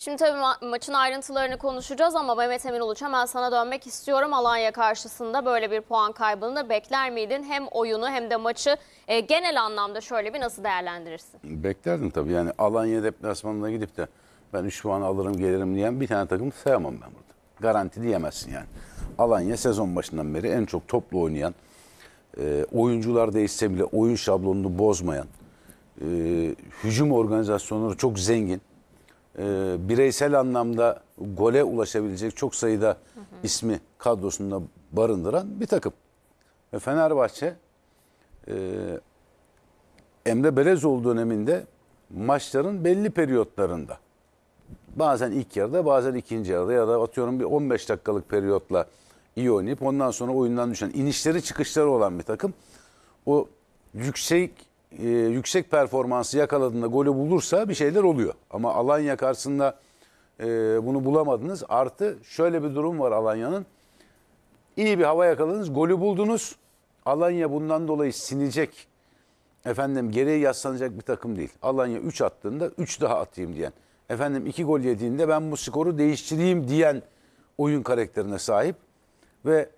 Şimdi tabii ma maçın ayrıntılarını konuşacağız ama Mehmet Emin Uluç hemen sana dönmek istiyorum. Alanya karşısında böyle bir puan kaybını da bekler miydin? Hem oyunu hem de maçı e, genel anlamda şöyle bir nasıl değerlendirirsin? Beklerdim tabii. Yani Alanya deplasmanına gidip de ben 3 puan alırım gelirim diyen bir tane takım sayamam ben burada. Garanti diyemezsin yani. Alanya sezon başından beri en çok toplu oynayan, e, oyuncular değişse bile oyun şablonunu bozmayan, e, hücum organizasyonları çok zengin ee, bireysel anlamda gole ulaşabilecek çok sayıda hı hı. ismi kadrosunda barındıran bir takım. Ve Fenerbahçe e, Emre Belezoğlu döneminde maçların belli periyotlarında bazen ilk yarıda bazen ikinci yarıda ya da atıyorum bir 15 dakikalık periyotla iyi oynayıp ondan sonra oyundan düşen inişleri çıkışları olan bir takım. O yüksek e, yüksek performansı yakaladığında golü bulursa bir şeyler oluyor. Ama Alanya karşısında e, bunu bulamadınız. Artı şöyle bir durum var Alanya'nın. İyi bir hava yakaladınız, golü buldunuz. Alanya bundan dolayı sinecek, efendim geriye yaslanacak bir takım değil. Alanya 3 attığında 3 daha atayım diyen, efendim 2 gol yediğinde ben bu skoru değiştireyim diyen oyun karakterine sahip. Ve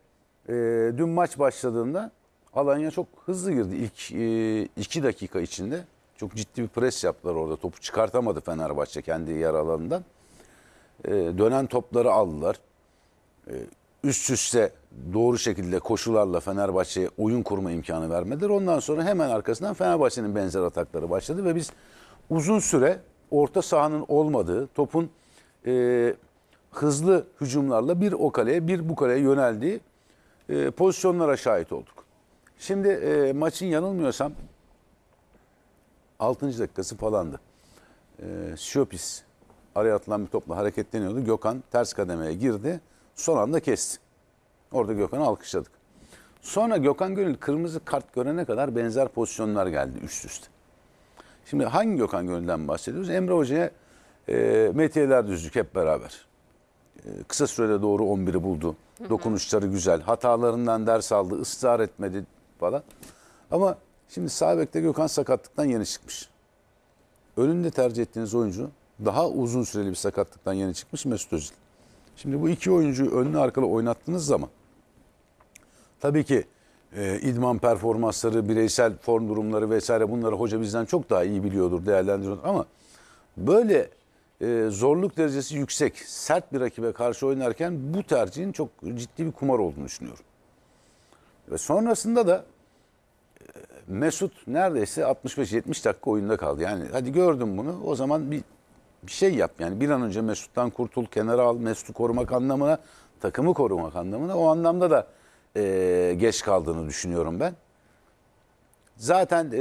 e, dün maç başladığında Alanya çok hızlı girdi. ilk e, iki dakika içinde çok ciddi bir pres yaptılar orada. Topu çıkartamadı Fenerbahçe kendi yer alanından. E, dönen topları aldılar. E, üst üste doğru şekilde koşularla Fenerbahçe'ye oyun kurma imkanı vermediler. Ondan sonra hemen arkasından Fenerbahçe'nin benzer atakları başladı ve biz uzun süre orta sahanın olmadığı, topun e, hızlı hücumlarla bir o kaleye bir bu kaleye yöneldiği e, pozisyonlara şahit olduk. Şimdi e, maçın yanılmıyorsam 6. dakikası falandı. E, Şopis araya atılan bir topla hareketleniyordu. Gökhan ters kademeye girdi. Son anda kesti. Orada Gökhan'ı alkışladık. Sonra Gökhan Gönül kırmızı kart görene kadar benzer pozisyonlar geldi üst üste. Şimdi hangi Gökhan Gönül'den bahsediyoruz? Emre Hoca'ya e, metiyeler düzdük hep beraber. E, kısa sürede doğru 11'i buldu. Dokunuşları güzel. Hatalarından ders aldı. ısrar etmedi falan. Ama şimdi sabekte Gökhan sakatlıktan yeni çıkmış. Önünde tercih ettiğiniz oyuncu daha uzun süreli bir sakatlıktan yeni çıkmış Mesut Özil. Şimdi bu iki oyuncuyu önlü arkalı oynattığınız zaman tabii ki e, idman performansları, bireysel form durumları vesaire bunları hoca bizden çok daha iyi biliyordur, değerlendiriyordur ama böyle e, zorluk derecesi yüksek, sert bir rakibe karşı oynarken bu tercihin çok ciddi bir kumar olduğunu düşünüyorum. Ve sonrasında da e, Mesut neredeyse 65-70 dakika oyunda kaldı. Yani hadi gördüm bunu o zaman bir, bir şey yap. Yani bir an önce Mesut'tan kurtul, kenara al. Mesut'u korumak anlamına, takımı korumak anlamına. O anlamda da e, geç kaldığını düşünüyorum ben. Zaten e,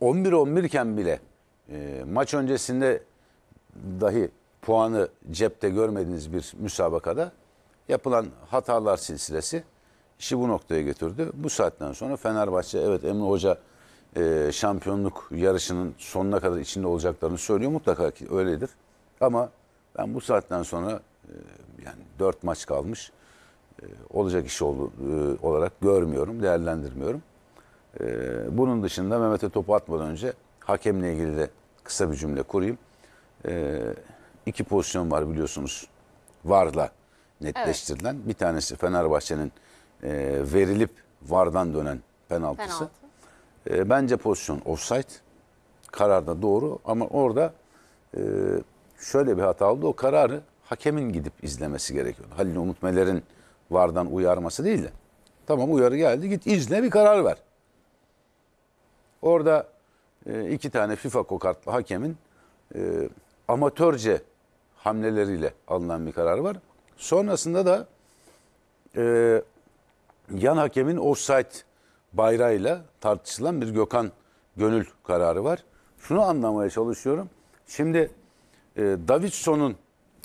11-11 iken bile e, maç öncesinde dahi puanı cepte görmediğiniz bir müsabakada yapılan hatalar silsilesi işi bu noktaya getirdi. Bu saatten sonra Fenerbahçe evet Emre Hoca e, şampiyonluk yarışının sonuna kadar içinde olacaklarını söylüyor. Mutlaka ki öyledir. Ama ben bu saatten sonra e, yani dört maç kalmış e, olacak iş oldu, e, olarak görmüyorum, değerlendirmiyorum. E, bunun dışında Mehmet'e topu atmadan önce hakemle ilgili de kısa bir cümle kurayım. E, iki pozisyon var biliyorsunuz. Varla netleştirilen. Evet. Bir tanesi Fenerbahçe'nin e, verilip VAR'dan dönen penaltısı. Penaltı. E, bence pozisyon offside. Kararda doğru ama orada e, şöyle bir hata oldu. O kararı hakemin gidip izlemesi gerekiyordu. Halil Umut Meler'in VAR'dan uyarması değil de. Tamam uyarı geldi git izle bir karar ver. Orada e, iki tane FIFA kokartlı hakemin e, amatörce hamleleriyle alınan bir karar var. Sonrasında da e, yan hakemin offside bayrağıyla tartışılan bir Gökhan Gönül kararı var. Şunu anlamaya çalışıyorum. Şimdi e, Davidson'un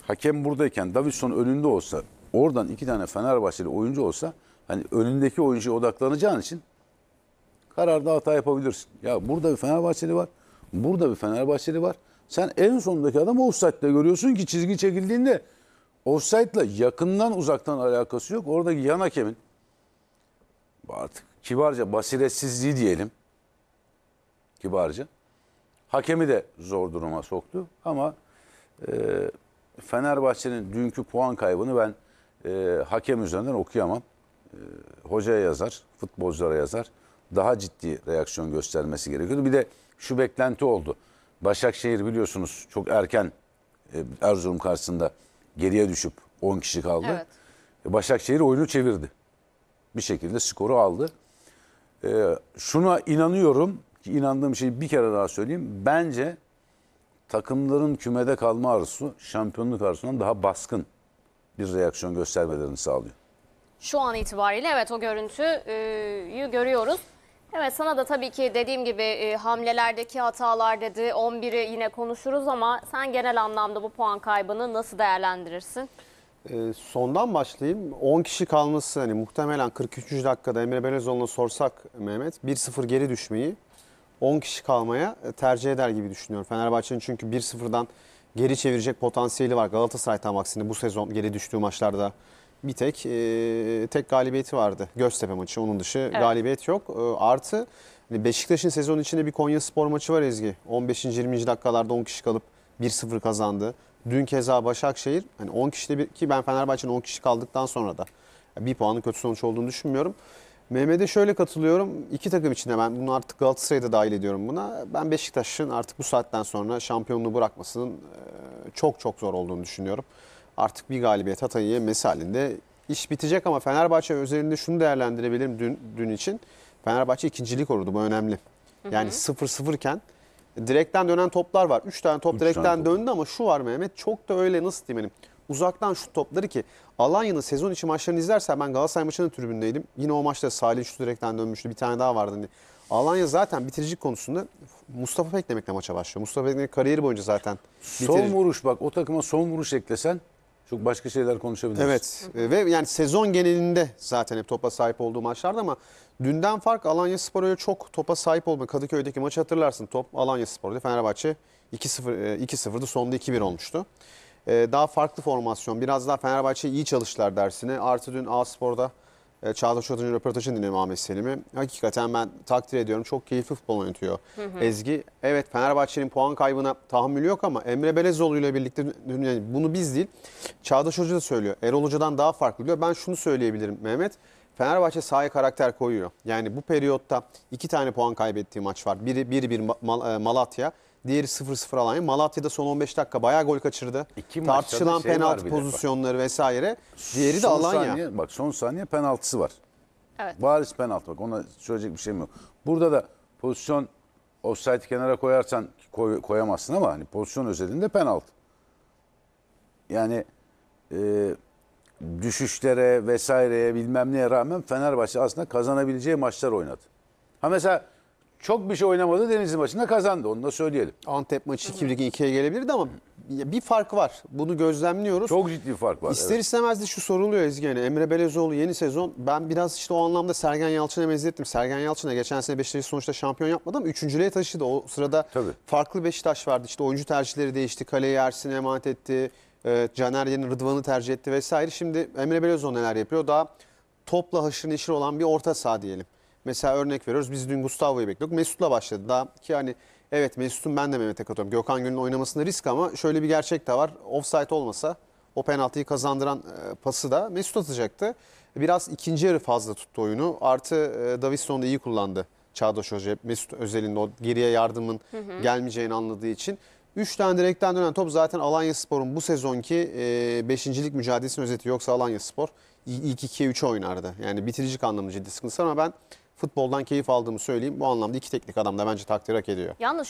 hakem buradayken Davidson önünde olsa oradan iki tane Fenerbahçeli oyuncu olsa hani önündeki oyuncuya odaklanacağın için kararda hata yapabilirsin. Ya burada bir Fenerbahçeli var. Burada bir Fenerbahçeli var. Sen en sondaki adamı offside'de görüyorsun ki çizgi çekildiğinde offside'la yakından uzaktan alakası yok. Oradaki yan hakemin artık kibarca basiretsizliği diyelim. Kibarca. Hakemi de zor duruma soktu ama e, Fenerbahçe'nin dünkü puan kaybını ben e, hakem üzerinden okuyamam. E, hocaya yazar, futbolculara yazar. Daha ciddi reaksiyon göstermesi gerekiyordu. Bir de şu beklenti oldu. Başakşehir biliyorsunuz çok erken e, Erzurum karşısında geriye düşüp 10 kişi kaldı. Evet. E, Başakşehir oyunu çevirdi bir şekilde skoru aldı. E, şuna inanıyorum, ki inandığım şeyi bir kere daha söyleyeyim. Bence takımların kümede kalma arzusu şampiyonluk arzusundan daha baskın bir reaksiyon göstermelerini sağlıyor. Şu an itibariyle evet o görüntüyü görüyoruz. Evet sana da tabii ki dediğim gibi e, hamlelerdeki hatalar dedi 11'i yine konuşuruz ama sen genel anlamda bu puan kaybını nasıl değerlendirirsin? E, sondan başlayayım. 10 kişi kalması hani muhtemelen 43. dakikada Emre Belezoğlu'na sorsak Mehmet 1-0 geri düşmeyi 10 kişi kalmaya e, tercih eder gibi düşünüyorum. Fenerbahçe'nin çünkü 1-0'dan geri çevirecek potansiyeli var. Galatasaray tam aksine bu sezon geri düştüğü maçlarda bir tek e, tek galibiyeti vardı. Göztepe maçı onun dışı evet. galibiyet yok. E, artı hani Beşiktaş'ın sezon içinde bir Konya Spor maçı var Ezgi. 15. 20. dakikalarda 10 kişi kalıp 1-0 kazandı. Dün keza Başakşehir hani 10 kişide bir ki ben Fenerbahçe'nin 10 kişi kaldıktan sonra da bir puanın kötü sonuç olduğunu düşünmüyorum. Mehmet'e şöyle katılıyorum. İki takım içinde ben bunu artık Galatasaray'da dahil ediyorum buna. Ben Beşiktaş'ın artık bu saatten sonra şampiyonluğu bırakmasının çok çok zor olduğunu düşünüyorum. Artık bir galibiyet Hatay'ı mesalinde iş bitecek ama Fenerbahçe özelinde şunu değerlendirebilirim dün, dün için. Fenerbahçe ikincilik korudu bu önemli. Yani 0-0 iken direkten dönen toplar var. 3 tane top Üç direkten tane top. döndü ama şu var Mehmet çok da öyle nasıl diyeyim benim uzaktan şu topları ki Alanya'nın sezon içi maçlarını izlersen ben Galatasaray maçının tribündeydim. Yine o maçta Salih şu direkten dönmüştü. Bir tane daha vardı. Hani Alanya zaten bitirici konusunda Mustafa pek demekle maça başlıyor. Mustafa Peklemek kariyeri boyunca zaten bitirir. Son vuruş bak o takıma son vuruş eklesen çok başka şeyler konuşabiliriz. Evet e, ve yani sezon genelinde zaten hep topa sahip olduğu maçlarda ama Dünden fark Alanya spora öyle çok topa sahip olma. Kadıköy'deki maçı hatırlarsın. Top Alanya Spor'da Fenerbahçe 2-0 2-0'dı. Sonunda 2-1 olmuştu. E, daha farklı formasyon. Biraz daha Fenerbahçe iyi çalıştılar dersini Artı dün A Spor'da e, Çağdaş Hoca'nın röportajını dinliyorum Ahmet Selim'i. Hakikaten ben takdir ediyorum. Çok keyifli futbol oynatıyor hı hı. Ezgi. Evet Fenerbahçe'nin puan kaybına tahammülü yok ama Emre Belezoğlu ile birlikte bunu biz değil Çağdaş Hoca da söylüyor. Erol Hoca'dan daha farklı diyor. Ben şunu söyleyebilirim Mehmet. Fenerbahçe sahaya karakter koyuyor. Yani bu periyotta iki tane puan kaybettiği maç var. Biri 1-1 Mal e, Malatya, diğeri 0-0 Alanya. Malatya'da son 15 dakika bayağı gol kaçırdı. İki şey Tartışılan şey penaltı pozisyonları bak. vesaire. Diğeri de Alanya. Saniye, bak son saniye penaltısı var. Evet. Bariz penaltı bak ona söyleyecek bir şeyim yok. Burada da pozisyon offside kenara koyarsan koy, koyamazsın ama hani pozisyon özelinde penaltı. Yani e, düşüşlere vesaireye bilmem neye rağmen Fenerbahçe aslında kazanabileceği maçlar oynadı. Ha mesela çok bir şey oynamadı Denizli maçında kazandı onu da söyleyelim. Antep maçı 2-1'e 2'ye gelebilirdi ama bir fark var. Bunu gözlemliyoruz. Çok ciddi bir fark var. İster evet. istemez de şu soruluyor Ezgi yani Emre Belezoğlu yeni sezon ben biraz işte o anlamda Sergen Yalçın'a benzettim. Sergen Yalçın'a geçen sene Beşiktaş'ı sonuçta şampiyon yapmadı ama üçüncülüğe taşıdı. O sırada Tabii. farklı Beşiktaş vardı. İşte oyuncu tercihleri değişti. Kaleyi Ersin'e emanet etti e, Caner Yen'in Rıdvan'ı tercih etti vesaire. Şimdi Emre Belözoğlu neler yapıyor? Daha topla haşır neşir olan bir orta saha diyelim. Mesela örnek veriyoruz. Biz dün Gustavo'yu bekliyorduk. Mesut'la başladı. Daha ki hani evet Mesut'un ben de Mehmet'e katıyorum. Gökhan Gül'ün oynamasında risk ama şöyle bir gerçek de var. Offside olmasa o penaltıyı kazandıran e, pası da Mesut atacaktı. Biraz ikinci yarı fazla tuttu oyunu. Artı e, Davison da iyi kullandı. Çağdaş Hoca Mesut özelinde o geriye yardımın hı hı. gelmeyeceğini anladığı için. 3 tane direkten dönen top zaten Alanya Spor'un bu sezonki 5. E, mücadelesinin özeti. Yoksa Alanya Spor ilk 2'ye 3'e oynardı. Yani bitiricilik anlamda ciddi sıkıntısı ama ben futboldan keyif aldığımı söyleyeyim. Bu anlamda iki teknik adam da bence takdir hak ediyor. Yalnız